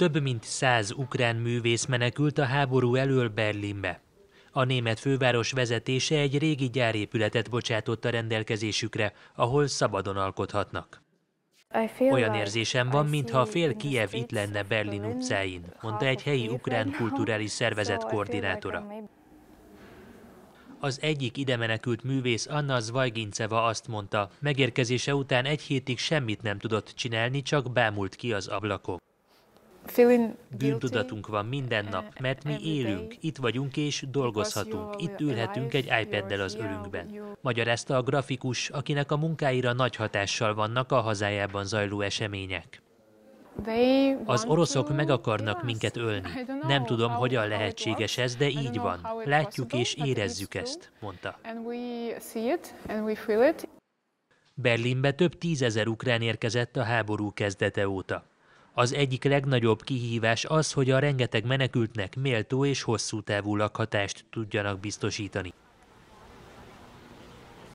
Több mint száz ukrán művész menekült a háború elől Berlinbe. A német főváros vezetése egy régi gyárépületet bocsátott a rendelkezésükre, ahol szabadon alkothatnak. Olyan érzésem van, mintha fél Kiev itt lenne Berlin utcáin, mondta egy helyi ukrán kulturális szervezet koordinátora. Az egyik ide menekült művész Anna Zvajginceva azt mondta, megérkezése után egy hétig semmit nem tudott csinálni, csak bámult ki az ablakon. Bűntudatunk van minden nap, eh, mert mi élünk, itt vagyunk és dolgozhatunk, itt ülhetünk egy iPad-del az ölünkben. Magyarázta a grafikus, akinek a munkáira nagy hatással vannak a hazájában zajló események. Az oroszok meg akarnak minket ölni. Nem tudom, hogyan lehetséges ez, de így van. Látjuk és érezzük ezt, mondta. Berlinbe több tízezer ukrán érkezett a háború kezdete óta. Az egyik legnagyobb kihívás az, hogy a rengeteg menekültnek méltó és hosszú távú lakhatást tudjanak biztosítani.